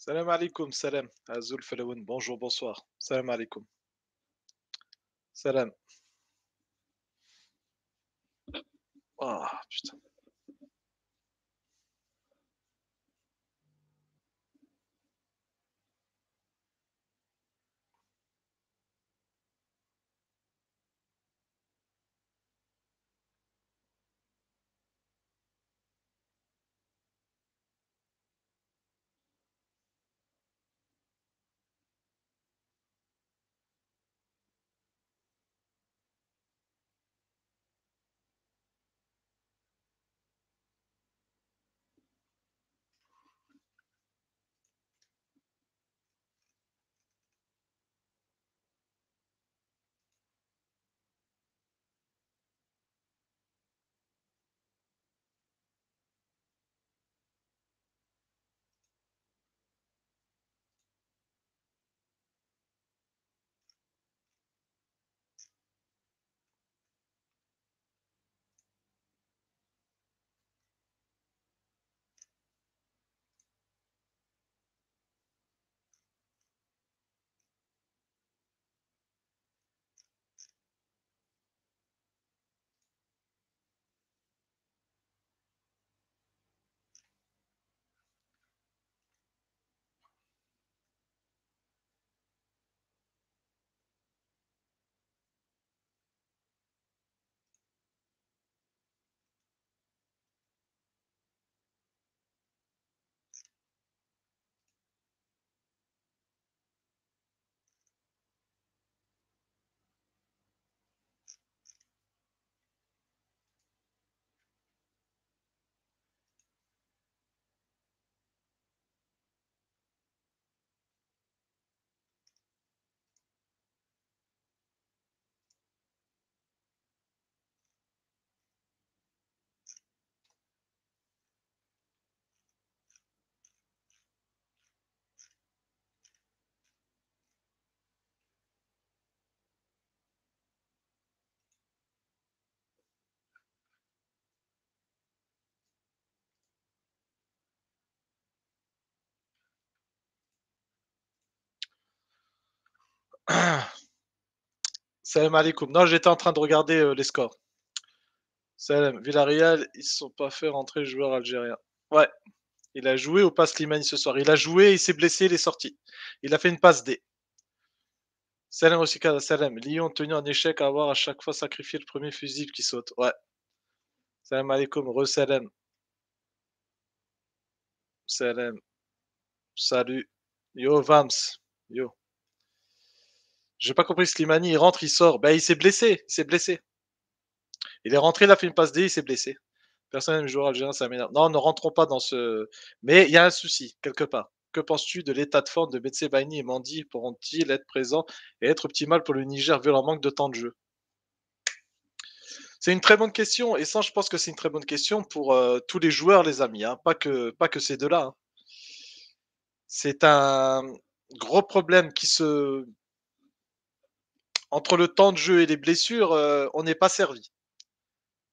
Salam alaikum, salam. Azul Falaoun, bonjour, bonsoir. Salam alaikum. Salam. Ah, putain. Salam alaikum. Non, j'étais en train de regarder euh, les scores. Salam. Villarreal, ils ne se sont pas fait rentrer le joueur algérien. Ouais. Il a joué au passe Limani ce soir. Il a joué, il s'est blessé, il est sorti. Il a fait une passe D. Salam aussi, salam. Lyon tenu en échec à avoir à chaque fois sacrifié le premier fusible qui saute. Ouais. Salam alaikum, re salam. Salam. Salut. Yo Vams. Yo. J'ai pas compris Slimani, il rentre, il sort. Ben, il s'est blessé, il s'est blessé. Il est rentré, il a fait une passe D, il s'est blessé. Personne n'aime joueur algérien, ça m'énerve. Non, ne rentrons pas dans ce. Mais il y a un souci, quelque part. Que penses-tu de l'état de forme de Betsebani et Mandy Pourront-ils être présents et être optimal pour le Niger vu leur manque de temps de jeu C'est une très bonne question. Et ça, je pense que c'est une très bonne question pour euh, tous les joueurs, les amis. Hein. Pas, que, pas que ces deux-là. Hein. C'est un gros problème qui se, entre le temps de jeu et les blessures, euh, on n'est pas servi.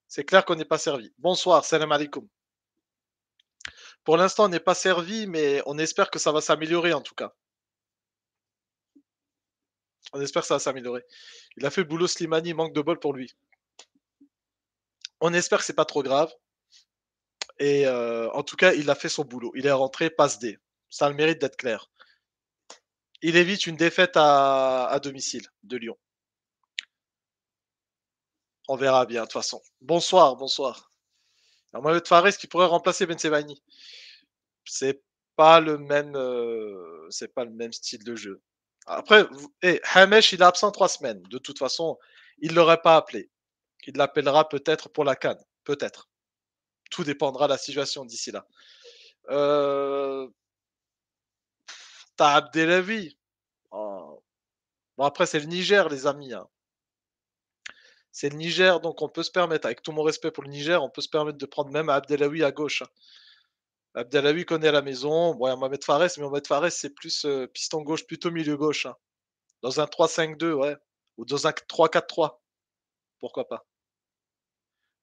C'est clair qu'on n'est pas servi. Bonsoir, salam alaikum. Pour l'instant, on n'est pas servi, mais on espère que ça va s'améliorer en tout cas. On espère que ça va s'améliorer. Il a fait boulot Slimani, manque de bol pour lui. On espère que c'est pas trop grave. Et euh, en tout cas, il a fait son boulot. Il est rentré passe D. Ça a le mérite d'être clair. Il évite une défaite à domicile de Lyon. On verra bien, de toute façon. Bonsoir, bonsoir. Alors, Mario Fares qui pourrait remplacer Ben C'est pas le même, euh, c'est pas le même style de jeu. Après, eh, Hamesh, il est absent trois semaines. De toute façon, il l'aurait pas appelé. Il l'appellera peut-être pour la canne, peut-être. Tout dépendra de la situation d'ici là. Euh... T'as Abdelavi. Ah. Bon, après, c'est le Niger, les amis. Hein. C'est le Niger, donc on peut se permettre, avec tout mon respect pour le Niger, on peut se permettre de prendre même Abdelawi à gauche. Hein. Abdelawi connaît la maison. Bon, on va mettre Fares, mais on Fares, c'est plus euh, piston gauche, plutôt milieu gauche. Hein. Dans un 3-5-2, ouais. Ou dans un 3-4-3. Pourquoi pas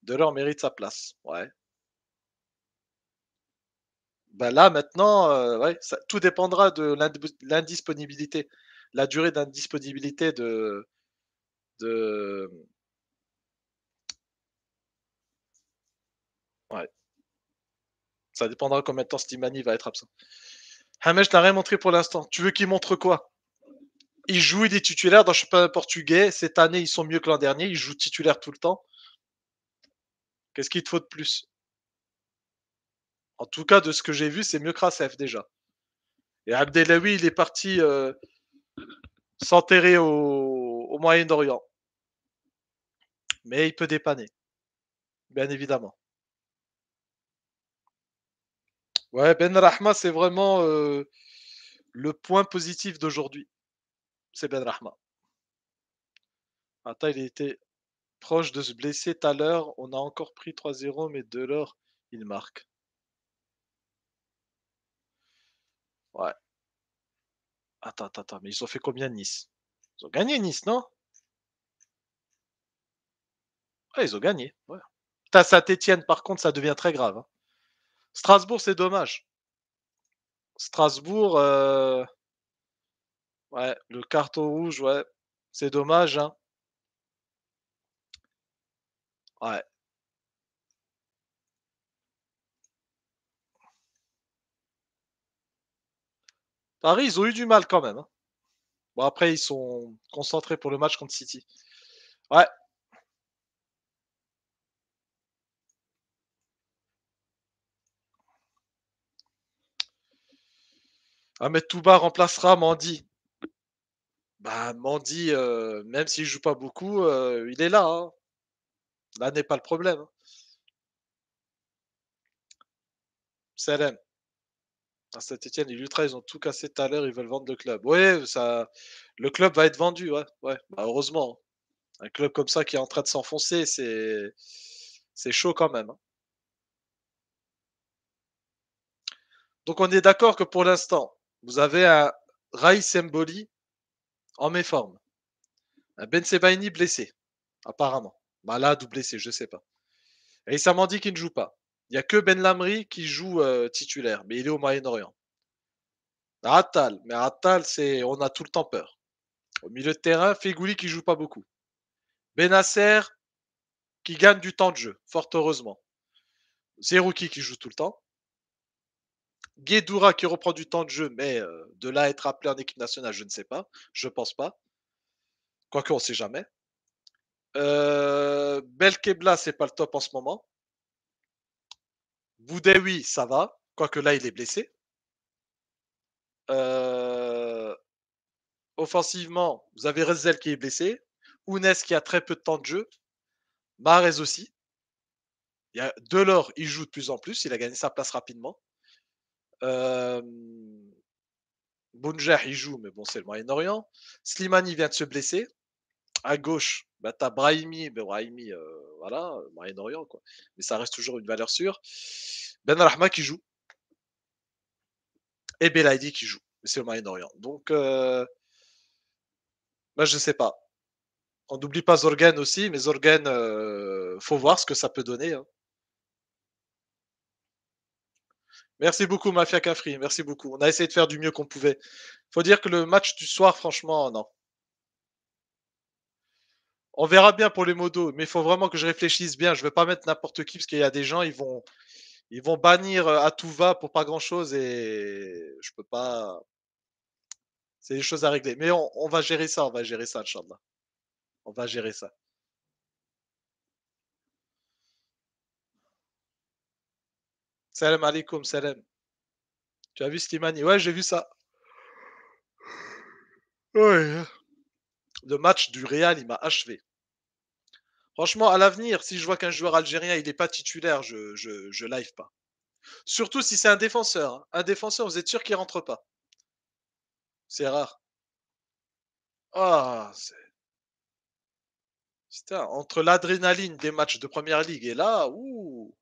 Delors mérite sa place, ouais. Ben là, maintenant, euh, tout dépendra de l'indisponibilité, la durée d'indisponibilité de, Ça dépendra combien de temps Stimani va être absent. je n'a rien montré pour l'instant. Tu veux qu'il montre quoi Il joue, des titulaires dans le championnat portugais. Cette année, ils sont mieux que l'an dernier. ils jouent titulaire tout le temps. Qu'est-ce qu'il te faut de plus En tout cas, de ce que j'ai vu, c'est mieux que Rasef déjà. Et Abdelawi, il est parti euh, s'enterrer au Moyen-Orient. Mais il peut dépanner, bien évidemment. Ouais, Ben Rahma, c'est vraiment le point positif d'aujourd'hui. C'est Ben Rahma. il était proche de se blesser tout à l'heure. On a encore pris 3-0, mais de l'heure, il marque. Ouais. Attends, attends, attends. Mais ils ont fait combien Nice Ils ont gagné Nice, non Ouais, ils ont gagné. Ouais. ça, Saint-Etienne, par contre, ça devient très grave. Hein. Strasbourg, c'est dommage. Strasbourg, euh, ouais, le carton rouge, ouais, c'est dommage. Hein. Ouais. Paris, ils ont eu du mal quand même. Hein. Bon, après, ils sont concentrés pour le match contre City. Ouais, Ahmed Touba remplacera Mandy. Bah, Mandy, euh, même s'il joue pas beaucoup, euh, il est là. Hein. Là n'est pas le problème. Hein. Salem. À ah, Saint-Etienne, les ils ont tout cassé tout à l'heure, ils veulent vendre le club. Oui, ça, le club va être vendu, ouais. Bah, heureusement. Hein. Un club comme ça qui est en train de s'enfoncer, c'est, c'est chaud quand même. Donc on est d'accord que pour l'instant, vous avez un Rai Semboli en méforme. Un Ben Sebaini blessé, apparemment. Malade bah ou blessé, je ne sais pas. Et dit qu'il ne joue pas. Il n'y a que Ben Lamri qui joue euh, titulaire, mais il est au Moyen-Orient. Attal, mais Attal, c'est on a tout le temps peur. Au milieu de terrain, Fegouli qui joue pas beaucoup. Benasser qui gagne du temps de jeu, fort heureusement. Zerouki qui joue tout le temps. Guedoura qui reprend du temps de jeu, mais euh, de là à être appelé en équipe nationale, je ne sais pas. Je pense pas. Quoique, on ne sait jamais. Euh, Belkebla, c'est pas le top en ce moment. oui ça va. Quoique là, il est blessé. Euh, offensivement, vous avez Rezel qui est blessé. Ounes qui a très peu de temps de jeu. Mahrez aussi. Il y a Delors, il joue de plus en plus. Il a gagné sa place rapidement. Euh, il joue, mais bon, c'est le Moyen-Orient. Slimani vient de se blesser. À gauche, bah, tu as Brahimi. Mais Brahimi, euh, voilà, Moyen-Orient, quoi. Mais ça reste toujours une valeur sûre. Ben Rahma qui joue. Et Belaidi qui joue. Mais c'est le Moyen-Orient. Donc, euh, bah, je sais pas. On n'oublie pas Zorgen aussi, mais Zorgen euh, faut voir ce que ça peut donner. Hein. Merci beaucoup, Mafia Cafri. Merci beaucoup. On a essayé de faire du mieux qu'on pouvait. Faut dire que le match du soir, franchement, non. On verra bien pour les modos, mais il faut vraiment que je réfléchisse bien. Je ne vais pas mettre n'importe qui parce qu'il y a des gens, ils vont, ils vont bannir à euh, tout va pour pas grand chose et je peux pas. C'est des choses à régler. Mais on, on va gérer ça, on va gérer ça, Inch'Allah. On va gérer ça. Salam alaikum, salam. Tu as vu Slimani Ouais, j'ai vu ça. Ouais. Le match du Real, il m'a achevé. Franchement, à l'avenir, si je vois qu'un joueur algérien, il n'est pas titulaire, je, je, live pas. Surtout si c'est un défenseur. Hein. Un défenseur, vous êtes sûr qu'il rentre pas. C'est rare. Ah, c'est... entre l'adrénaline des matchs de première ligue et là, ouh.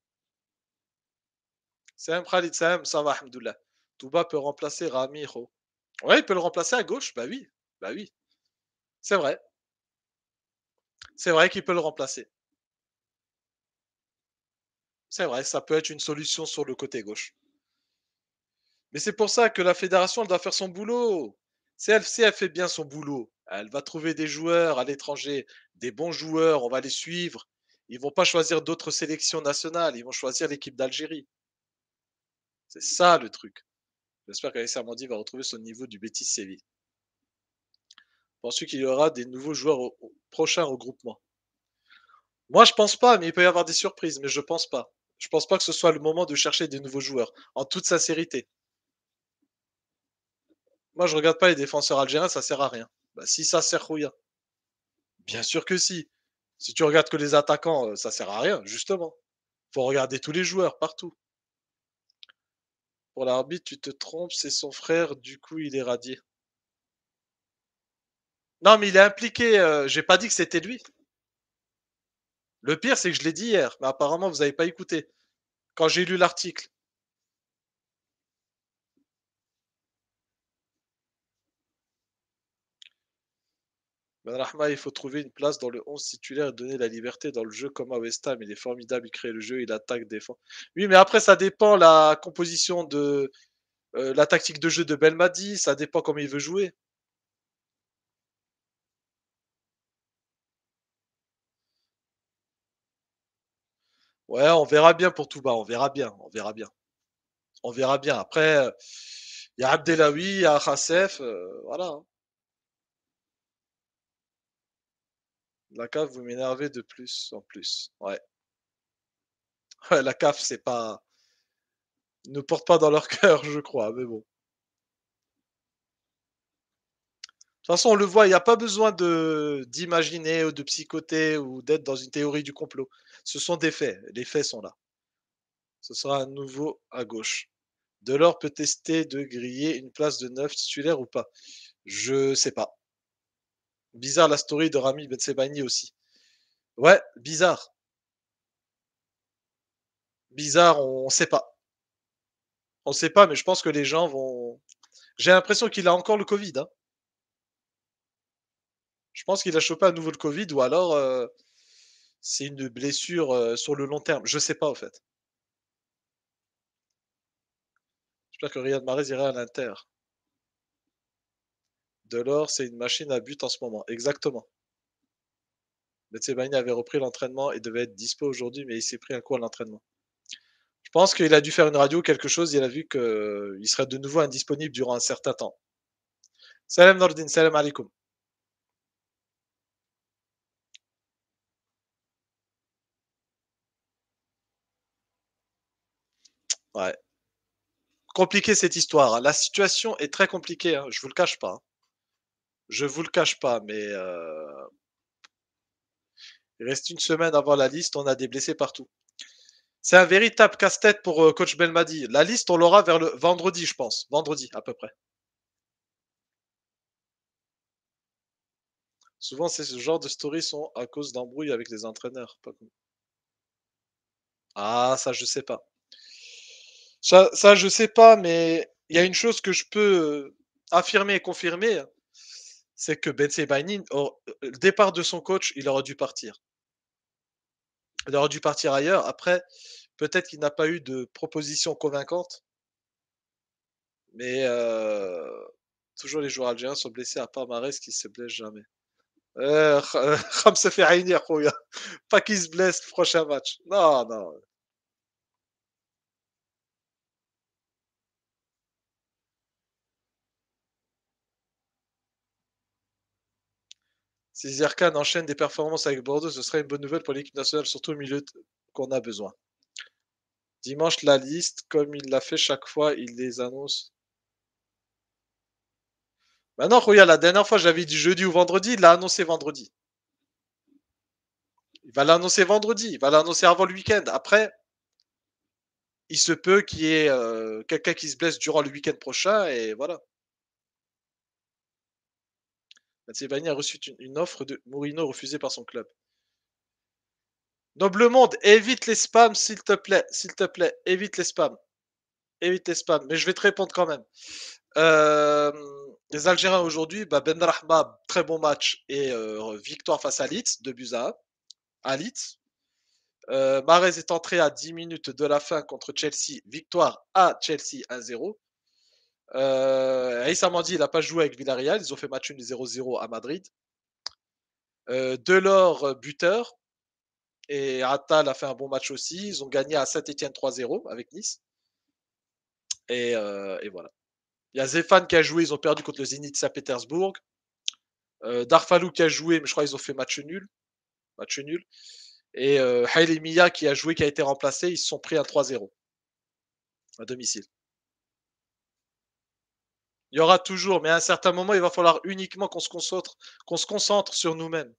Sam Khalid Sam, ça va, Touba peut remplacer Ramiro. Oui, il peut le remplacer à gauche. Bah oui, bah oui. C'est vrai. C'est vrai qu'il peut le remplacer. C'est vrai, ça peut être une solution sur le côté gauche. Mais c'est pour ça que la fédération, elle doit faire son boulot. CFC, elle fait bien son boulot. Elle va trouver des joueurs à l'étranger, des bons joueurs, on va les suivre. Ils ne vont pas choisir d'autres sélections nationales, ils vont choisir l'équipe d'Algérie. C'est ça le truc. J'espère qu'Alex Armandi va retrouver son niveau du bêtise Séville. Penses-tu qu'il y aura des nouveaux joueurs au, prochain regroupement Moi, je pense pas, mais il peut y avoir des surprises, mais je pense pas. Je pense pas que ce soit le moment de chercher des nouveaux joueurs, en toute sincérité. Moi, je regarde pas les défenseurs algériens, ça sert à rien. Bah, si ça sert rien. Bien sûr que si. Si tu regardes que les attaquants, euh, ça sert à rien, justement. Faut regarder tous les joueurs partout. Pour l'arbitre, tu te trompes, c'est son frère, du coup il est radié. Non, mais il est impliqué. Euh, j'ai pas dit que c'était lui. Le pire, c'est que je l'ai dit hier, mais apparemment, vous n'avez pas écouté. Quand j'ai lu l'article, Ben, Rahma, il faut trouver une place dans le 11 titulaire et donner la liberté dans le jeu comme à West Ham. Il est formidable, il crée le jeu, il attaque, défend. Oui, mais après, ça dépend la composition de euh, la tactique de jeu de Belmadi, ça dépend comment il veut jouer. Ouais, on verra bien pour bas, on verra bien, on verra bien. On verra bien. Après, euh, il y a Abdelawi, il y a Hasef, euh, voilà. Hein. La CAF, vous m'énervez de plus en plus. Ouais. la CAF, c'est pas. Ne porte pas dans leur cœur, je crois, mais bon. De toute façon, on le voit, il n'y a pas besoin d'imaginer ou de psychoter ou d'être dans une théorie du complot. Ce sont des faits. Les faits sont là. Ce sera à nouveau à gauche. Delors peut tester de griller une place de neuf titulaire ou pas. Je sais pas. Bizarre la story de Rami Betsebani aussi. Ouais, bizarre. Bizarre, on ne sait pas. On ne sait pas, mais je pense que les gens vont. J'ai l'impression qu'il a encore le Covid. Hein. Je pense qu'il a chopé à nouveau le Covid ou alors euh, c'est une blessure euh, sur le long terme. Je ne sais pas, en fait. J'espère que Riyad Mahrez ira à l'Inter l'or, c'est une machine à but en ce moment. Exactement. Betsebani avait repris l'entraînement et devait être dispo aujourd'hui, mais il s'est pris un coup à l'entraînement. Je pense qu'il a dû faire une radio ou quelque chose. Il a vu qu'il serait de nouveau indisponible durant un certain temps. Salam Nordin, salam alaikum. Ouais. Compliqué cette histoire. Hein. La situation est très compliquée, Je hein. je vous le cache pas. Hein. Je vous le cache pas, mais euh, il reste une semaine avant la liste, on a des blessés partout. C'est un véritable casse-tête pour euh, coach Belmadi. La liste, on l'aura vers le vendredi, je pense. Vendredi, à peu près. Souvent, ce genre de stories sont à cause d'embrouilles avec les entraîneurs. Ah, ça, je sais pas. Ça, je je sais pas, mais il y a une chose que je peux euh, affirmer et confirmer, c'est que Ben Bainin, euh, le départ de son coach, il aurait dû partir. Il aurait dû partir ailleurs. Après, peut-être qu'il n'a pas eu de proposition convaincante. Mais toujours les joueurs algériens sont blessés à part Marès qui se blesse jamais. Ram euh, se fait réunir, Pas qu'il se blesse le prochain match. Non, non. Si Zerkan enchaîne des performances avec Bordeaux, ce serait une bonne nouvelle pour l'équipe nationale, surtout au milieu qu'on a besoin. Dimanche, la liste, comme il l'a fait chaque fois, il les annonce. Maintenant, bah regarde, la dernière fois, j'avais dit jeudi ou vendredi, il l'a annoncé vendredi. Il va l'annoncer vendredi, il va l'annoncer avant le week-end. Après, il se peut qu'il y ait euh, quelqu'un qui se blesse durant le week-end prochain et voilà. Bani a reçu une, offre de Mourinho refusée par son club. Noble Monde, évite les spams, s'il te plaît. S'il te plaît, évite les spams. Évite les spams. Mais je vais te répondre quand même. Euh, les Algériens aujourd'hui, bah, Ben Rahma, très bon match et euh, victoire face à Leeds, de buts à 1. Euh, est entré à 10 minutes de la fin contre Chelsea, victoire à Chelsea 1-0. Euh, Aïssa Mandi, il n'a pas joué avec Villarreal. Ils ont fait match 1 0-0 à Madrid. Euh, Delors, euh, buteur. Et Atal a fait un bon match aussi. Ils ont gagné à Saint-Etienne 3-0 avec Nice. Euh, et, voilà. Il y a Zéphane qui a joué. Ils ont perdu contre le Zénith Saint-Pétersbourg. Darfalou qui a joué, mais je crois qu'ils ont fait match nul. Match nul. Et euh, Haile Mia qui a joué, qui a été remplacé. Ils se sont pris à 3-0 à domicile. Il y aura toujours, mais à un certain moment, il va falloir uniquement qu'on se concentre, qu'on se concentre sur nous-mêmes.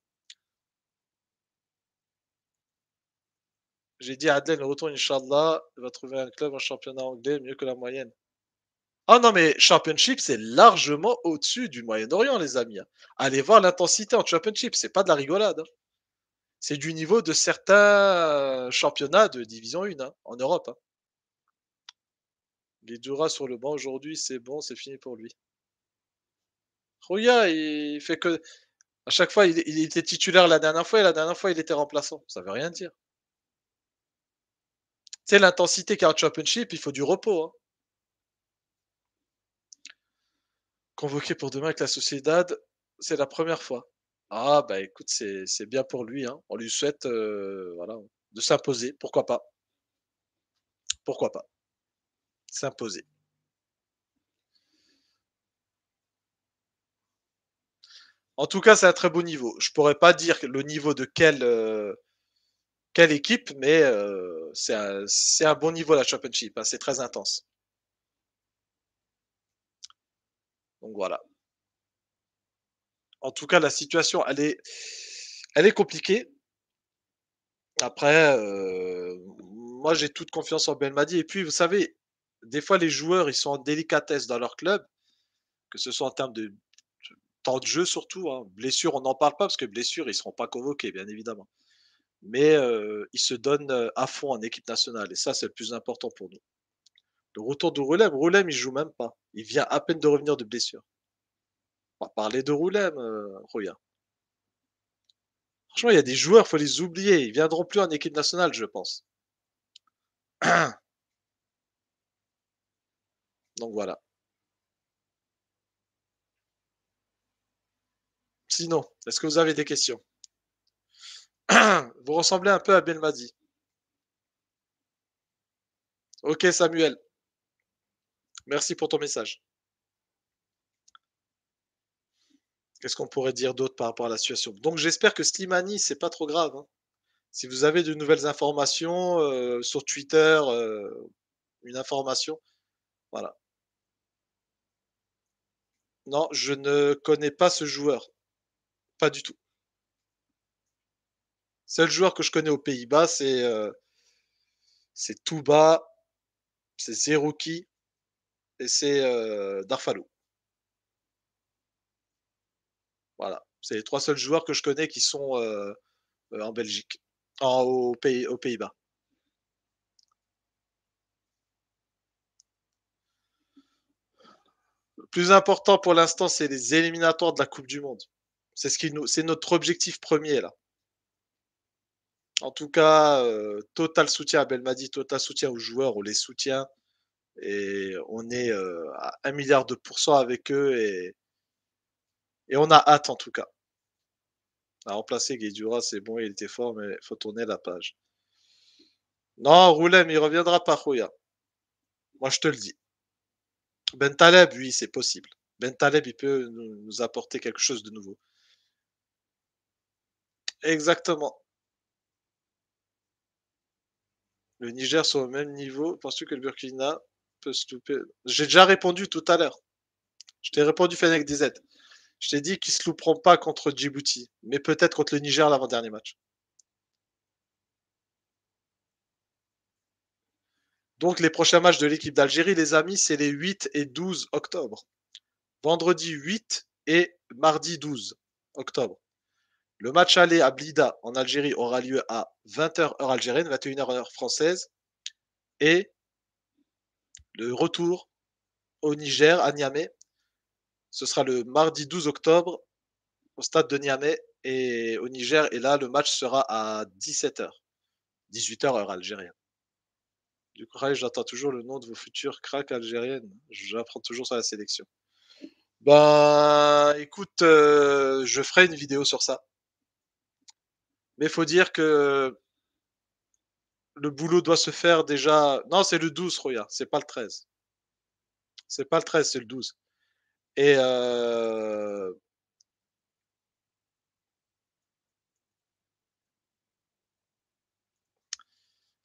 J'ai dit à Adlen, retourne Inch'Allah, il va trouver un club en championnat anglais mieux que la moyenne. Ah non, mais Championship, c'est largement au-dessus du Moyen-Orient, les amis. Hein. Allez voir l'intensité en Championship, c'est pas de la rigolade. Hein. C'est du niveau de certains championnats de Division 1 hein, en Europe. Il Dura sur le banc aujourd'hui, c'est bon, c'est fini pour lui. Ruya, il fait que. À chaque fois, il, était titulaire la dernière fois et la dernière fois, il était remplaçant. Ça veut rien dire. Tu sais, l'intensité car Championship, il faut du repos. Hein. Convoqué pour demain avec la Sociedad, c'est la première fois. Ah, bah écoute, c'est bien pour lui. Hein. On lui souhaite euh, voilà, de s'imposer. Pourquoi pas Pourquoi pas s'imposer. En tout cas, c'est un très beau niveau. Je pourrais pas dire le niveau de quelle, euh, quelle équipe, mais euh, c'est un, bon niveau la Championship. Hein. c'est très intense. Donc voilà. En tout cas, la situation, elle est, elle est compliquée. Après, euh, moi, j'ai toute confiance en Belmadi. Et puis, vous savez, des fois, les joueurs, ils sont en délicatesse dans leur club, que ce soit en termes de temps de jeu surtout. Hein. Blessure, on n'en parle pas parce que blessure, ils ne seront pas convoqués, bien évidemment. Mais euh, ils se donnent euh, à fond en équipe nationale. Et ça, c'est le plus important pour nous. Le retour de Roulem, Roulem, il joue même pas. Il vient à peine de revenir de blessure. On va parler de Roulem, euh, Franchement, il y a des joueurs, faut les oublier. Ils viendront plus en équipe nationale, je pense. Donc voilà. Sinon, est-ce que vous avez des questions Vous ressemblez un peu à Belmadi. Ok Samuel. Merci pour ton message. Qu'est-ce qu'on pourrait dire d'autre par rapport à la situation Donc j'espère que Slimani, c'est pas trop grave. Hein. Si vous avez de nouvelles informations euh, sur Twitter, euh, une information, voilà. Non, je ne connais pas ce joueur. Pas du tout. Seul joueur que je connais aux Pays-Bas, c'est euh, c'est Touba, c'est Zeruki et c'est euh, Darfalo. Voilà, c'est les trois seuls joueurs que je connais qui sont euh, en Belgique, en, aux Pays-Bas. Le plus important pour l'instant, c'est les éliminatoires de la Coupe du Monde. C'est ce qui nous, c'est notre objectif premier là. En tout cas, euh, total soutien à dit total soutien aux joueurs, on les soutient et on est euh, à un milliard de pourcents avec eux et, et on a hâte en tout cas. À remplacer Guédura, c'est bon, il était fort, mais faut tourner la page. Non, Roulem, il reviendra pas, Rouya. Moi, je te le dis. Ben Taleb, oui, c'est possible. Ben Taleb, il peut nous, apporter quelque chose de nouveau. Exactement. Le Niger sont au même niveau. Penses-tu que le Burkina peut se louper J'ai déjà répondu tout à l'heure. Je t'ai répondu Fennec DZ. Je t'ai dit qu'ils ne se louperont pas contre Djibouti, mais peut-être contre le Niger l'avant-dernier match. Donc les prochains matchs de l'équipe d'Algérie, les amis, c'est les 8 et 12 octobre. Vendredi 8 et mardi 12 octobre. Le match aller à Blida en Algérie aura lieu à 20h heure algérienne, 21h heure française. Et le retour au Niger, à Niamey, ce sera le mardi 12 octobre au stade de Niamey et au Niger. Et là, le match sera à 17h, 18h heure algérienne. Du coup, j'attends toujours le nom de vos futurs cracks algériennes. J'apprends toujours sur la sélection. Ben, écoute, euh, je ferai une vidéo sur ça. Mais faut dire que le boulot doit se faire déjà. Non, c'est le 12, Roya, c'est pas le 13. C'est pas le 13, c'est le 12. Et euh,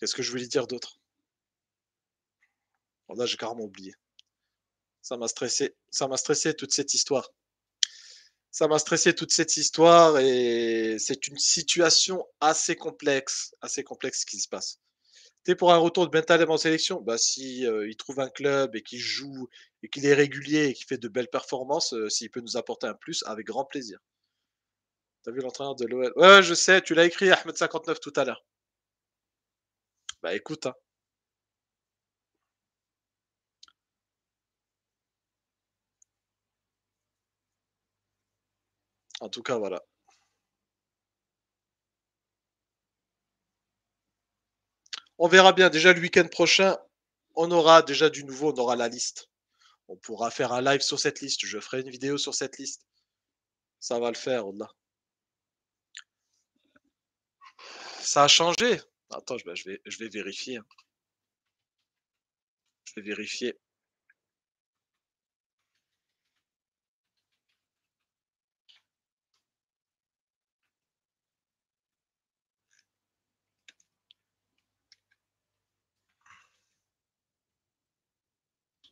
qu'est-ce que je voulais dire d'autre là, j'ai carrément oublié. Ça m'a stressé. Ça m'a stressé toute cette histoire. Ça m'a stressé toute cette histoire et c'est une situation assez complexe, assez complexe qui se passe. Tu pour un retour de Bentaleb en sélection bah, Si euh, il trouve un club et qu'il joue et qu'il est régulier et qu'il fait de belles performances, euh, s'il peut nous apporter un plus, avec grand plaisir. T'as vu l'entraîneur de l'OL Ouais, je sais, tu l'as écrit Ahmed59 tout à l'heure. Bah écoute, hein, En tout cas, voilà. On verra bien. Déjà le week-end prochain, on aura déjà du nouveau, on aura la liste. On pourra faire un live sur cette liste. Je ferai une vidéo sur cette liste. Ça va le faire, on l'a. Ça a changé. Attends, je vais, je vais vérifier. Je vais vérifier.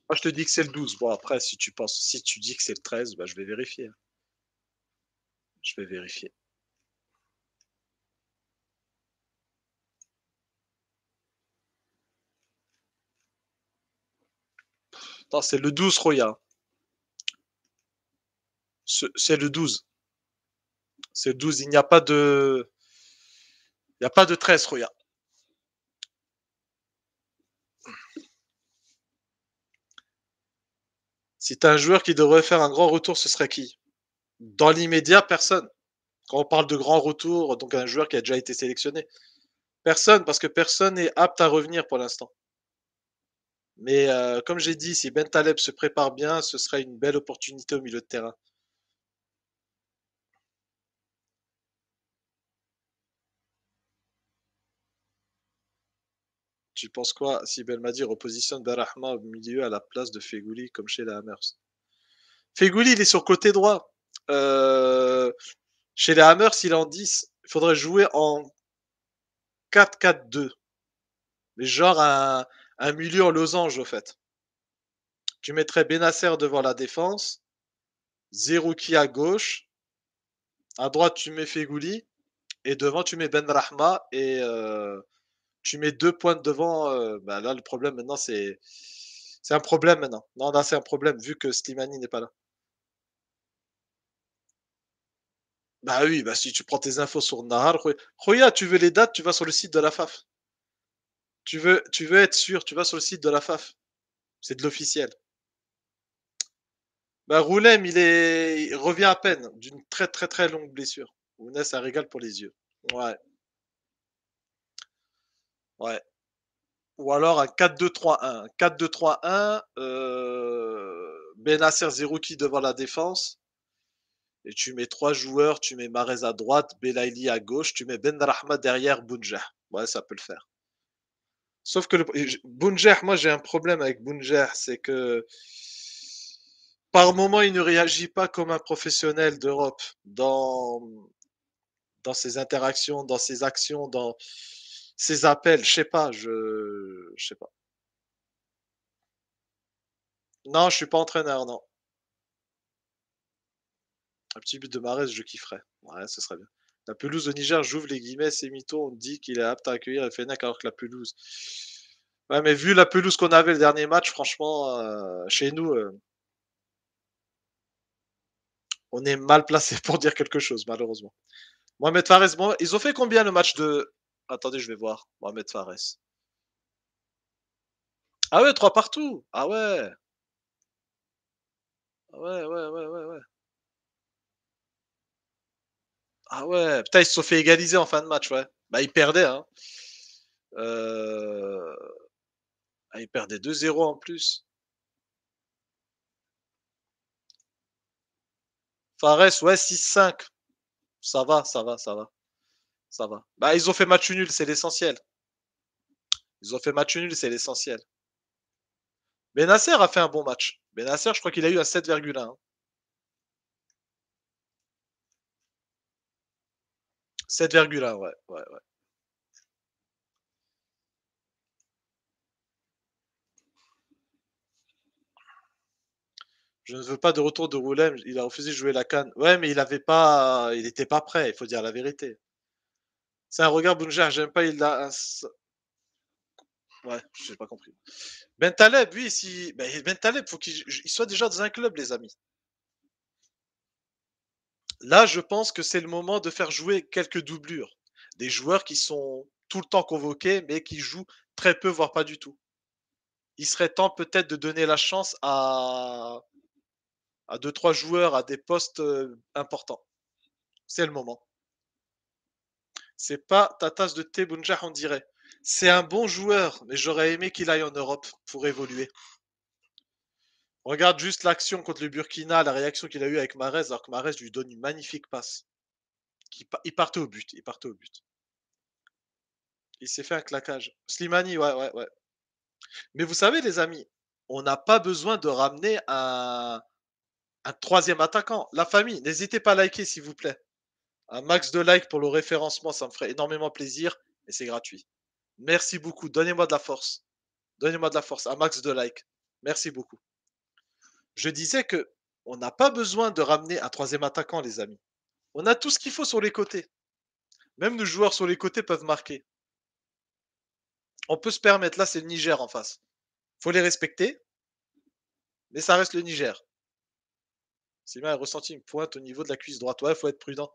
Moi, je te dis que c'est le 12. Bon, après, si tu penses, si tu dis que c'est le 13, bah, je vais vérifier. Je vais vérifier. c'est le 12, Roya. C'est le 12. C'est le 12. Il n'y a pas de. Il n'y a pas de 13, Roya. Si tu un joueur qui devrait faire un grand retour, ce serait qui Dans l'immédiat, personne. Quand on parle de grand retour, donc un joueur qui a déjà été sélectionné. Personne, parce que personne n'est apte à revenir pour l'instant. Mais euh, comme j'ai dit, si Ben Taleb se prépare bien, ce serait une belle opportunité au milieu de terrain. Tu penses quoi si Belmadi repositionne Rahma au milieu à la place de Fegouli comme chez les Hammers Fegouli, il est sur côté droit. Euh, chez les Hammers, il en 10. Il faudrait jouer en 4-4-2. Mais genre un, milieu en losange, au fait. Tu mettrais Benasser devant la défense, Zerouki à gauche, à droite, tu mets Fegouli, et devant, tu mets Ben Rahma et, euh, tu mets deux points devant, euh, bah, là, le problème maintenant, c'est. C'est un problème maintenant. Non, là, c'est un problème vu que Slimani n'est pas là. Bah oui, bah si tu prends tes infos sur Nahar, Roya, tu veux les dates, tu vas sur le site de la FAF. Tu veux, tu veux être sûr, tu vas sur le site de la FAF. C'est de l'officiel. Bah Roulem, il, est... revient à peine d'une très très très longue blessure. Ounes, ça régale pour les yeux. Ouais. Ouais. Ou alors un 4-2-3-1. 4-2-3-1, euh, Benacer Zerouki devant la défense. Et tu mets trois joueurs, tu mets Marez à droite, Belaili à gauche, tu mets Ben derrière bounja Ouais, ça peut le faire. Sauf que le... Bounjah, moi j'ai un problème avec Bounjah, c'est que par moment il ne réagit pas comme un professionnel d'Europe dans... dans ses interactions, dans ses actions, dans, ces appels, je sais pas, je, sais pas. Non, je suis pas entraîneur, non. Un petit but de Marès, je kifferais. Ouais, ce serait bien. La pelouse de Niger, j'ouvre les guillemets, c'est mytho, on dit qu'il est apte à accueillir FNAC alors que la pelouse. Ouais, mais vu la pelouse qu'on avait le dernier match, franchement, euh, chez nous, euh, on est mal placé pour dire quelque chose, malheureusement. Mohamed Fares, ils ont fait combien le match de Attendez, je vais voir. mettre Fares. Ah ouais, trois partout. Ah ouais. Ah ouais, ouais, ouais, ouais, ouais. Ah ouais, putain, ils se sont fait égaliser en fin de match, ouais. Bah, ils perdaient, hein. euh, ah, ils perdaient 2-0 en plus. Fares, ouais, 6-5. Ça va, ça va, ça va ça va. Bah, ils ont fait match nul, c'est l'essentiel. Ils ont fait match nul, c'est l'essentiel. Benasser a fait un bon match. Benasser, je crois qu'il a eu un 7,1. 7,1, hein. ouais, ouais, ouais. Je ne veux pas de retour de Roulem. Il a refusé de jouer la canne. Ouais, mais il n'avait pas, il n'était pas prêt. Il faut dire la vérité. C'est un regard je j'aime pas, il a Ouais, je n'ai pas compris. Ben Taleb, lui, si... ben, ben Taleb, faut qu'il soit déjà dans un club, les amis. Là, je pense que c'est le moment de faire jouer quelques doublures. Des joueurs qui sont tout le temps convoqués, mais qui jouent très peu, voire pas du tout. Il serait temps peut-être de donner la chance à, à deux, trois joueurs à des postes euh, importants. C'est le moment. C'est pas ta tasse de thé, Bounjah, on dirait. C'est un bon joueur, mais j'aurais aimé qu'il aille en Europe pour évoluer. Regarde juste l'action contre le Burkina, la réaction qu'il a eue avec Marez, alors que Marez lui donne une magnifique passe. Il partait au but, il partait au but. Il s'est fait un claquage. Slimani, ouais, ouais, ouais. Mais vous savez, les amis, on n'a pas besoin de ramener un troisième attaquant. La famille, n'hésitez pas à liker, s'il vous plaît. Un max de likes pour le référencement, ça me ferait énormément plaisir et c'est gratuit. Merci beaucoup. Donnez-moi de la force. Donnez-moi de la force. Un max de likes. Merci beaucoup. Je disais que on n'a pas besoin de ramener un troisième attaquant, les amis. On a tout ce qu'il faut sur les côtés. Même nos joueurs sur les côtés peuvent marquer. On peut se permettre. Là, c'est le Niger en face. faut les respecter. Mais ça reste le Niger. Sylvain a ressenti une pointe au niveau de la cuisse droite. Ouais, il faut être prudent.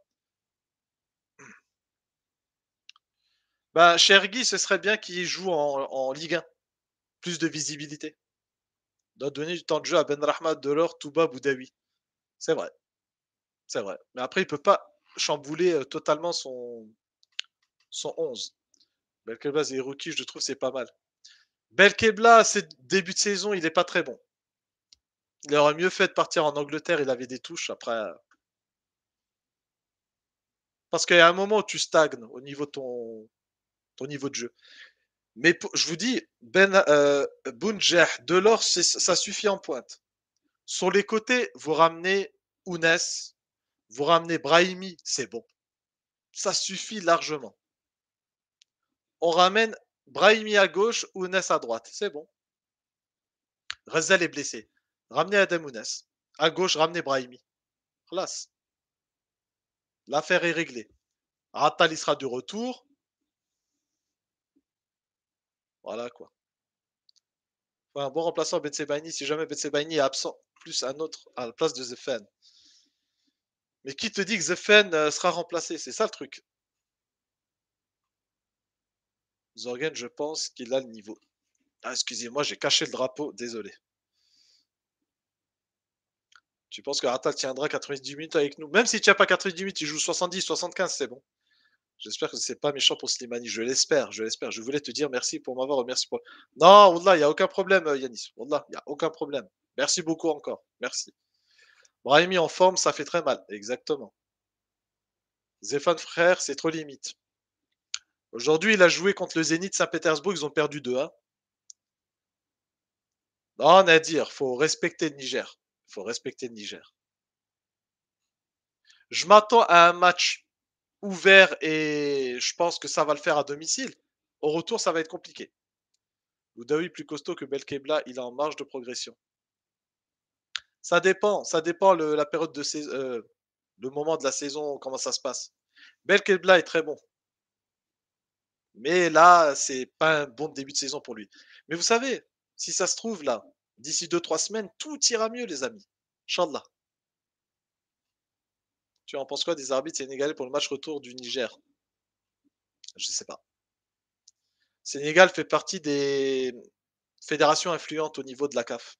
Bah, Chergui, ce serait bien qu'il joue en, Ligue 1. Plus de visibilité. Il doit donner du temps de jeu à Ben Rahmat, Delors, Touba, Boudaoui. C'est vrai. C'est vrai. Mais après, il ne peut pas chambouler totalement son, son 11. Belkebla c'est Rookie, je trouve, c'est pas mal. Belkebla, début de saison, il n'est pas très bon. Il aurait mieux fait de partir en Angleterre, il avait des touches après. Euh. Parce qu'il y a un moment où tu stagnes au niveau de ton, niveau de jeu. Mais je vous dis, Ben euh, Delors, ça suffit en pointe. Sur les côtés, vous ramenez Ounes, vous ramenez Brahimi, c'est bon. Ça suffit largement. On ramène Brahimi à gauche, Ounes à droite, c'est bon. Rezel est blessé. Ramenez Adam Ounes. À gauche, ramenez Brahimi. L'affaire est réglée. Rattal, il sera de retour. Voilà quoi. un bon remplaçant Betsebaini si jamais Betsebaini est absent, plus un autre à la place de Zefen. Mais qui te dit que Zefen euh, sera remplacé C'est ça le truc. Zorgen, je pense qu'il a le niveau. Ah, excusez-moi, j'ai caché le drapeau, désolé. Tu penses que Rata tiendra 90 minutes avec nous Même si tu n'as pas 90 minutes, il joue 70, 75, c'est bon. J'espère que ce n'est pas méchant pour Slimani. Je l'espère, je l'espère. Je voulais te dire merci pour m'avoir remercié. Pour... Non, au-delà, il n'y a aucun problème, euh, Yanis. il n'y a aucun problème. Merci beaucoup encore. Merci. Brahimi en forme, ça fait très mal. Exactement. Zéphane frère, c'est trop limite. Aujourd'hui, il a joué contre le Zénith Saint-Pétersbourg. Ils ont perdu 2-1. Non, Nadir, faut respecter le Niger. Il faut respecter le Niger. Je m'attends à un match ouvert et je pense que ça va le faire à domicile. Au retour, ça va être compliqué. Loudaoui plus costaud que Belkebla, il est en marge de progression. Ça dépend, ça dépend la période de saison, euh, le moment de la saison, comment ça se passe. Belkebla est très bon. Mais là, c'est pas un bon début de saison pour lui. Mais vous savez, si ça se trouve là, d'ici deux-trois semaines, tout ira mieux, les amis. Inch'Allah. Tu en penses quoi des arbitres sénégalais pour le match retour du Niger Je ne sais pas. Sénégal fait partie des fédérations influentes au niveau de la CAF.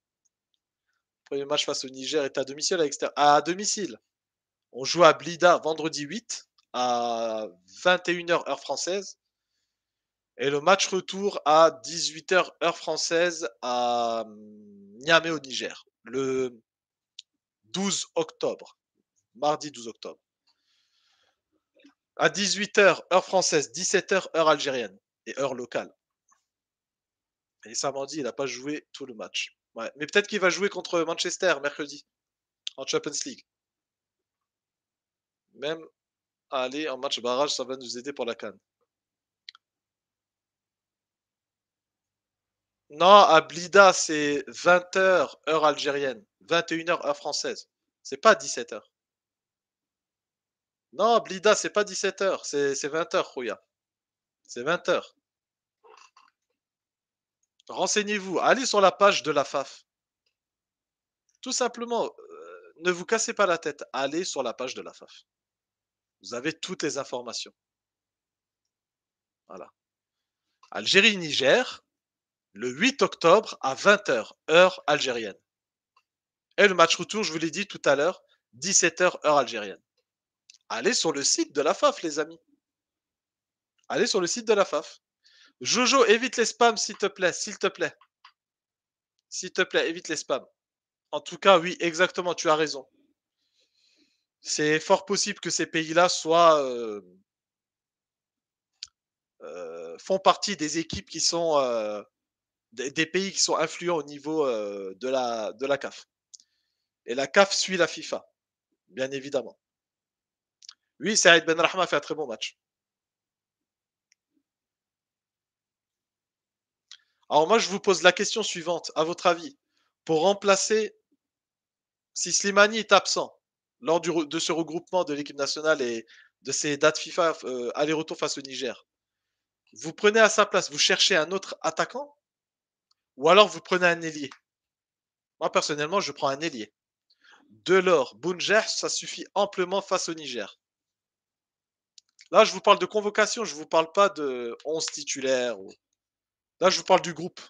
Premier match face au Niger est à domicile à À domicile. On joue à Blida vendredi 8 à 21h heure française. Et le match retour à 18h heure française à Niamey au Niger. Le 12 octobre mardi 12 octobre. À 18h, heure française, 17h, heure algérienne et heure locale. Et samedi il n'a pas joué tout le match. Mais peut-être qu'il va jouer contre Manchester mercredi en Champions League. Même aller en match barrage, ça va nous aider pour la canne. Non, à Blida, c'est 20h, heure algérienne. 21h, heure française. C'est pas 17h. Non, Blida, c'est pas 17h, c'est 20h, Khouya. C'est 20h. Renseignez-vous, allez sur la page de la FAF. Tout simplement, euh, ne vous cassez pas la tête, allez sur la page de la FAF. Vous avez toutes les informations. Voilà. Algérie-Niger, le 8 octobre à 20h, heure algérienne. Et le match retour, je vous l'ai dit tout à l'heure, 17h, heure algérienne. Allez sur le site de la FAF, les amis. Allez sur le site de la FAF. Jojo, évite les spams, s'il te plaît, s'il te plaît. S'il te plaît, évite les spams. En tout cas, oui, exactement, tu as raison. C'est fort possible que ces pays-là soient euh, euh, font partie des équipes qui sont euh, des, pays qui sont influents au niveau de la de la CAF. Et la CAF suit la FIFA, bien évidemment. Oui, Saïd Ben Rahma fait un très bon match. Alors moi, je vous pose la question suivante, à votre avis. Pour remplacer, si Slimani est absent lors de ce regroupement de l'équipe nationale et de ces dates FIFA euh, aller-retour face au Niger, vous prenez à sa place, vous cherchez un autre attaquant ou alors vous prenez un ailier. Moi, personnellement, je prends un ailier. Delors, Bounjer, ça suffit amplement face au Niger. Là, je vous parle de convocation, je ne vous parle pas de 11 titulaires. Là, je vous parle du groupe.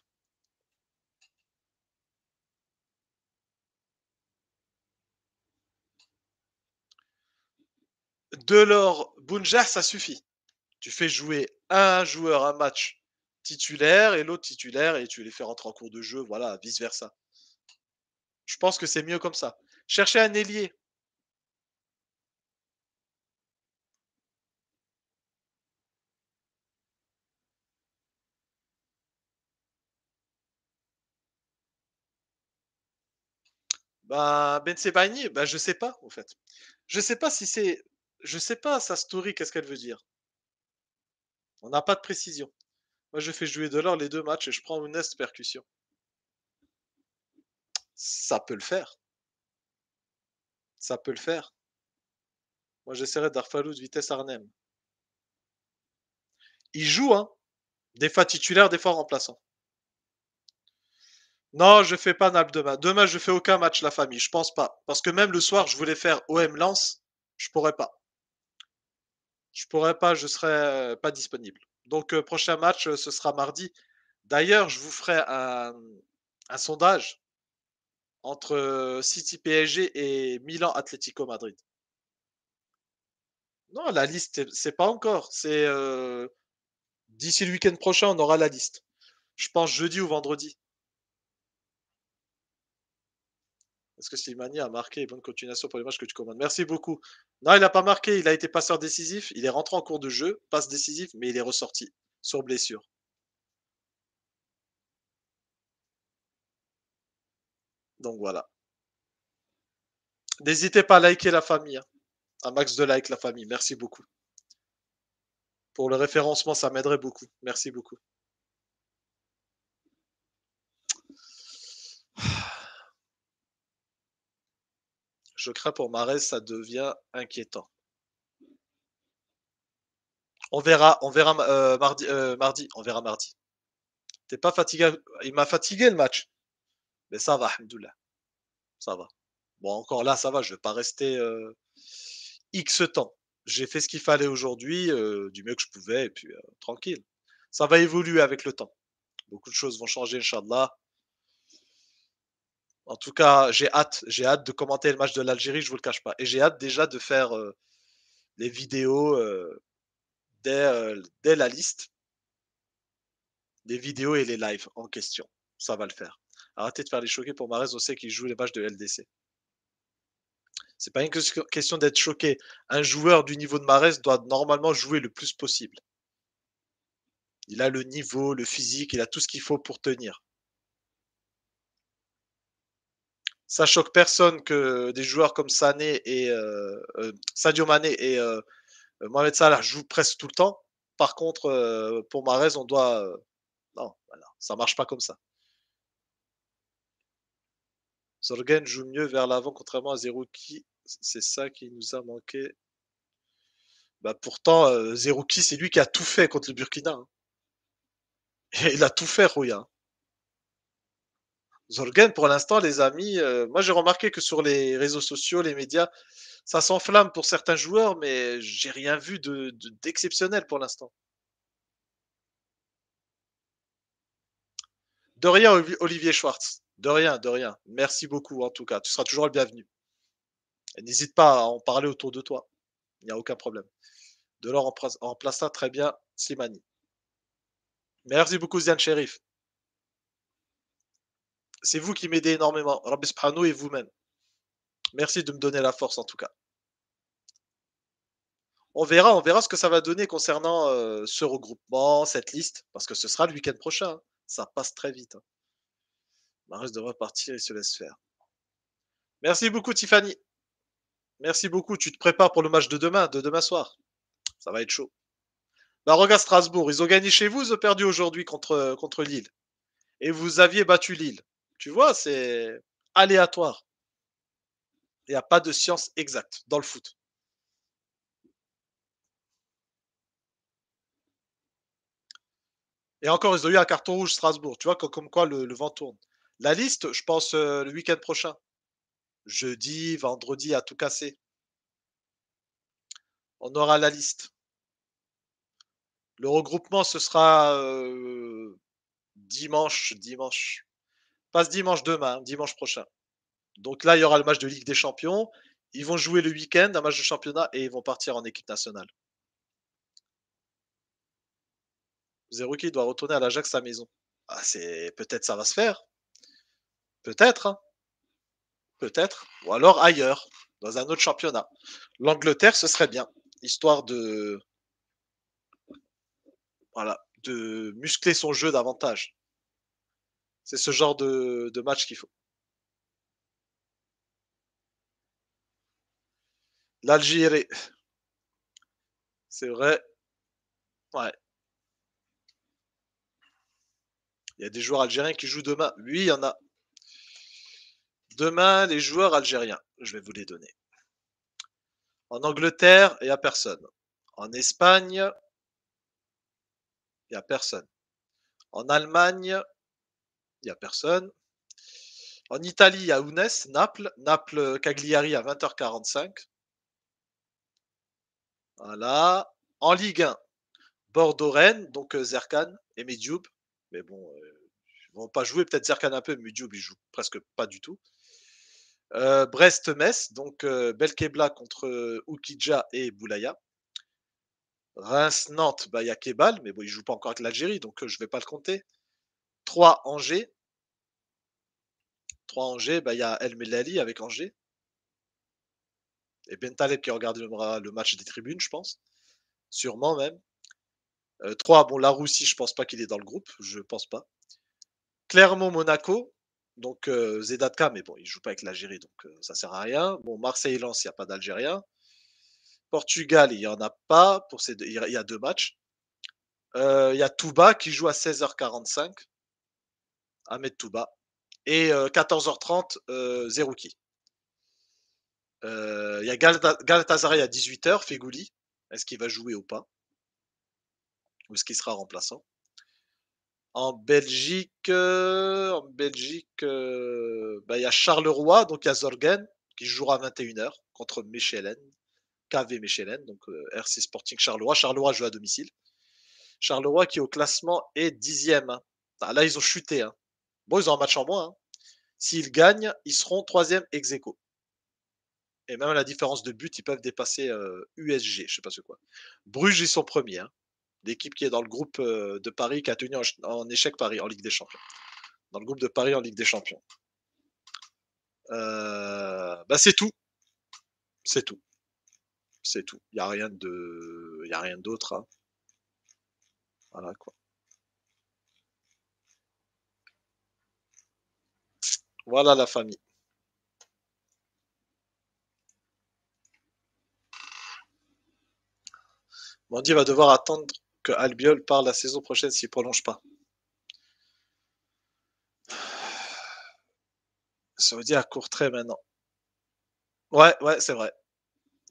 Delors, Bunger, ça suffit. Tu fais jouer un joueur, un match titulaire et l'autre titulaire et tu les fais rentrer en cours de jeu, voilà, vice-versa. Je pense que c'est mieux comme ça. Cherchez un ailier. Bah, ben Sebaini, bah, je sais pas, en fait. Je sais pas si c'est. Je sais pas sa story, qu'est-ce qu'elle veut dire. On n'a pas de précision. Moi, je fais jouer de l'or les deux matchs et je prends une est percussion. Ça peut le faire. Ça peut le faire. Moi, j'essaierai d'Arfalou de vitesse Arnhem. Il joue, hein. Des fois titulaire, des fois remplaçant. Non, je fais pas Naples demain. Demain, je fais aucun match la famille. Je pense pas. Parce que même le soir, je voulais faire OM Lance. Je pourrais pas. Je pourrais pas. Je serais euh, pas disponible. Donc, euh, prochain match, euh, ce sera mardi. D'ailleurs, je vous ferai un, sondage entre City PSG et Milan Atlético Madrid. Non, la liste, c'est pas encore. C'est d'ici le week-end prochain, on aura la liste. Je pense jeudi ou vendredi. Est-ce que Slimani a marqué Bonne continuation pour les matchs que tu commandes. Merci beaucoup. Non, il n'a pas marqué. Il a été passeur décisif. Il est rentré en cours de jeu, passe décisif, mais il est ressorti sur blessure. Donc voilà. N'hésitez pas à liker la famille. Hein. Un max de likes, la famille. Merci beaucoup. Pour le référencement, ça m'aiderait beaucoup. Merci beaucoup. je crains pour Marais, ça devient inquiétant. On verra, on verra euh, euh, mardi, on verra mardi. T'es pas fatigué Il m'a fatigué le match, mais ça va, alhamdoulilah. ça va. Bon, encore là, ça va. Je vais pas rester euh, x temps. J'ai fait ce qu'il fallait aujourd'hui, du mieux que je pouvais, et puis tranquille. Ça va évoluer avec le temps. Beaucoup de choses vont changer, Inch'Allah. En tout cas, j'ai hâte. J'ai hâte de commenter le match de l'Algérie, je ne vous le cache pas. Et j'ai hâte déjà de faire euh, les vidéos euh, euh, dès, la liste. Les vidéos et les lives en question. Ça va le faire. Arrêtez de faire les choquer pour marès on sait qu'il joue les matchs de LDC. C'est pas une question d'être choqué. Un joueur du niveau de Marès doit normalement jouer le plus possible. Il a le niveau, le physique, il a tout ce qu'il faut pour tenir. ça choque personne que des joueurs comme Sané et euh, euh, Sadio Mané et euh, Mohamed Salah jouent presque tout le temps. Par contre, pour Marez, on doit non, ça marche pas comme ça. Zorgen joue mieux vers l'avant contrairement à Zerouki. C'est ça qui nous a manqué. Bah, pourtant, Zerouki, c'est lui qui a tout fait contre le Burkina. Hein. il a tout fait, Roya. Zolgen, pour l'instant, les amis, euh, moi j'ai remarqué que sur les réseaux sociaux, les médias, ça s'enflamme pour certains joueurs, mais j'ai rien vu d'exceptionnel pour l'instant. De rien, Olivier Schwartz. De rien, de rien. Merci beaucoup en tout cas. Tu seras toujours le bienvenu. N'hésite pas à en parler autour de toi. Il n'y a aucun problème. De l'or en ça très bien, Slimani. Merci beaucoup, Zian Sheriff. C'est vous qui m'aidez énormément, Rabbi et vous-même. Merci de me donner la force en tout cas. On verra, on verra ce que ça va donner concernant euh, ce regroupement, cette liste, parce que ce sera le week-end prochain. Hein. Ça passe très vite. Hein. Bah, de devrait partir et se laisse faire. Merci beaucoup, Tiffany. Merci beaucoup. Tu te prépares pour le match de demain, de demain soir. Ça va être chaud. Bah, Strasbourg. Ils ont gagné chez vous, ils ont perdu aujourd'hui contre, contre Lille. Et vous aviez battu Lille. Tu vois, c'est aléatoire. Il n'y a pas de science exacte dans le foot. Et encore, ils ont eu un carton rouge Strasbourg. Tu vois, comme, quoi le, vent tourne. La liste, je pense, euh, le week-end prochain. Jeudi, vendredi, à tout casser. On aura la liste. Le regroupement, ce sera euh, dimanche, dimanche. Passe dimanche demain, dimanche prochain. Donc là, il y aura le match de Ligue des Champions. Ils vont jouer le week-end, un match de championnat, et ils vont partir en équipe nationale. Zerouki doit retourner à l'Ajax sa maison. Ah, c'est peut-être ça va se faire. Peut-être. Hein. Peut-être. Ou alors ailleurs, dans un autre championnat. L'Angleterre, ce serait bien. Histoire de. Voilà. De muscler son jeu davantage. C'est ce genre de, match qu'il faut. L'Algérie. C'est vrai. Ouais. Il y a des joueurs algériens qui jouent demain. Oui, il y en a. Demain, les joueurs algériens, je vais vous les donner. En Angleterre, il n'y a personne. En Espagne, il n'y a personne. En Allemagne, il n'y a personne. En Italie, il y a Unes, Naples. Naples, Cagliari à 20h45. Voilà. En Ligue 1, Bordeaux-Rennes, donc euh, Zerkan et Medjoub. Mais bon, euh, ils ne vont pas jouer. Peut-être Zerkan un peu, mais Medjoub, il joue presque pas du tout. Euh, Brest-Metz, donc Belkebla contre Oukidja et Boulaya. Reims-Nantes, bah, il y a Kebal, mais bon, il ne joue pas encore avec l'Algérie, donc je ne vais pas le compter. 3 Angers. 3 Angers, bah, il y a El Melali avec Angers. Et Bentaleb qui regardera le, match des tribunes, je pense. Sûrement même. Euh, 3, bon, la Russie, je pense pas qu'il est dans le groupe. Je pense pas. Clermont-Monaco. Donc euh, Zedatka, mais bon, il joue pas avec l'Algérie, donc ça euh, ça sert à rien. Bon, Marseille-Lens, il n'y a pas d'Algérien. Portugal, il n'y en a pas. Pour il y a deux matchs. Euh, il y a Touba qui joue à 16h45. Ahmed Touba. Et 14h30, euh, euh, Zerouki. Euh, il y a Galatasaray à 18h, Fegouli. Est-ce qu'il va jouer ou pas Ou est-ce qu'il sera remplaçant en Belgique, en Belgique, bah, il y a Charleroi, donc il y a Zorgen qui jouera à 21h contre Michelin, KV Michelin, donc RC Sporting Charleroi. Charleroi joue à domicile. Charleroi qui est au classement est dixième. Ah, là, ils ont chuté. Hein. Bon, ils ont un match en moins. Hein. S'ils gagnent, ils seront troisième ex aequo. Et même à la différence de but, ils peuvent dépasser USG, euh, je sais pas ce quoi. Bruges, ils sont premiers. Hein. L'équipe qui est dans le groupe euh, de Paris, qui a tenu en, échec Paris en Ligue des Champions. Dans le groupe de Paris en Ligue des Champions. Euh, bah, c'est tout. C'est tout. C'est tout. Il n'y a rien de. d'autre. Hein. Voilà quoi. Voilà la famille. Mandy va devoir attendre que Albiol parte la saison prochaine s'il ne prolonge pas. Ça veut dire à court trait maintenant. Ouais, ouais, c'est vrai.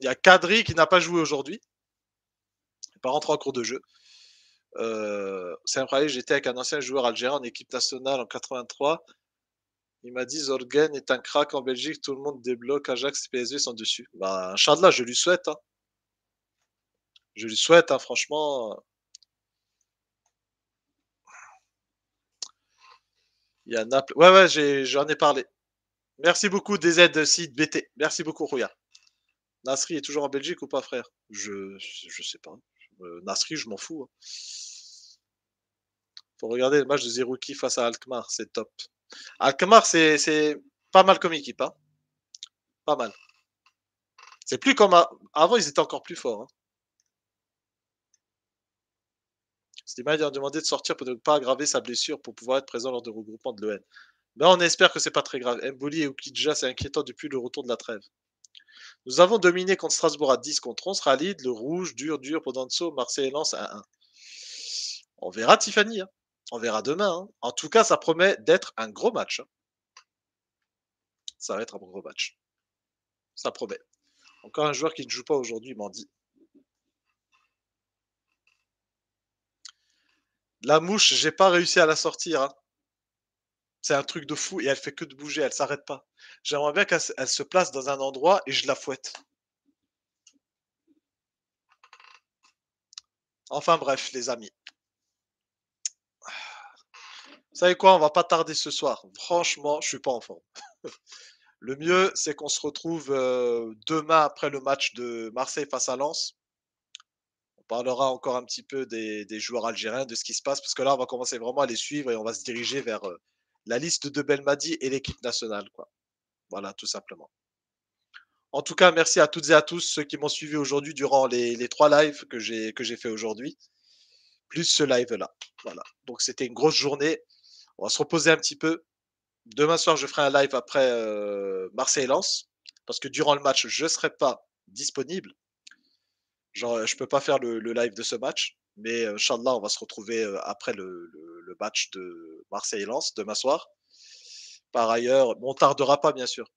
Il y a Kadri qui n'a pas joué aujourd'hui. Il n'est pas rentré en cours de jeu. Euh, c'est un incroyable, j'étais avec un ancien joueur algérien en équipe nationale en 83. Il m'a dit Zorgen est un crack en Belgique, tout le monde débloque, Ajax, PSV sont dessus. Bah, Inch'Allah, je lui souhaite. Hein. Je lui souhaite, hein, franchement. Il y a Naples. Ouais, ouais, j'en ai, parlé. Merci beaucoup, DZ Site BT. Merci beaucoup, Rouya. Nasri est toujours en Belgique ou pas, frère je, je sais pas. Euh, Nasri, je m'en fous. Il hein. Faut regarder le match de Zerouki face à Alkmaar, c'est top. Alkmaar, c'est pas mal comme équipe. Hein. pas mal. C'est plus comme avant, ils étaient encore plus forts. Hein. Slimane demandé de sortir pour ne pas aggraver sa blessure pour pouvoir être présent lors du regroupement de l'EN. Mais on espère que c'est pas très grave. Mbouli et Oukidja, c'est inquiétant depuis le retour de la trêve. Nous avons dominé contre Strasbourg à 10 contre 11. le rouge, dur, dur pour Marseille et à 1. On verra Tiffany. Hein. On verra demain. Hein. En tout cas, ça promet d'être un gros match. Hein. Ça va être un gros match. Ça promet. Encore un joueur qui ne joue pas aujourd'hui, dit. La mouche, j'ai pas réussi à la sortir. Hein. C'est un truc de fou et elle fait que de bouger, elle s'arrête pas. J'aimerais bien qu'elle se place dans un endroit et je la fouette. Enfin bref, les amis. Vous savez quoi, on va pas tarder ce soir. Franchement, je suis pas en forme. le mieux, c'est qu'on se retrouve euh, demain après le match de Marseille face à Lens. On parlera encore un petit peu des, joueurs algériens, de ce qui se passe, parce que là, on va commencer vraiment à les suivre et on va se diriger vers euh, la liste de Belmadi et l'équipe nationale. Quoi. Voilà, tout simplement. En tout cas, merci à toutes et à tous ceux qui m'ont suivi aujourd'hui durant les, les, trois lives que j'ai fait aujourd'hui, plus ce live-là. Voilà. Donc, c'était une grosse journée. On va se reposer un petit peu. Demain soir, je ferai un live après euh, Marseille-Lens. Parce que durant le match, je ne serai pas disponible. Genre, euh, je ne peux pas faire le, live de ce match. Mais euh, Inch'Allah, on va se retrouver après le, match de Marseille-Lens demain soir. Par ailleurs, on ne tardera pas, bien sûr.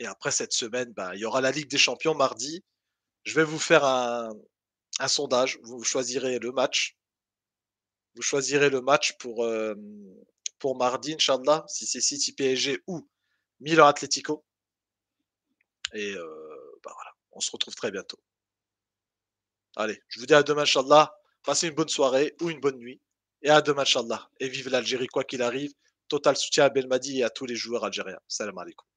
Et après cette semaine, bah, il y aura la Ligue des Champions mardi. Je vais vous faire un sondage. Vous choisirez le match vous choisirez le match pour, euh, pour mardi, Inch'Allah, si c'est City PSG ou Milan Atletico. Et euh, bah voilà, on se retrouve très bientôt. Allez, je vous dis à demain, Inch'Allah. Passez une bonne soirée ou une bonne nuit. Et à demain, Inch'Allah. Et vive l'Algérie, quoi qu'il arrive. Total soutien à Belmadi et à tous les joueurs algériens. Salam alaikum.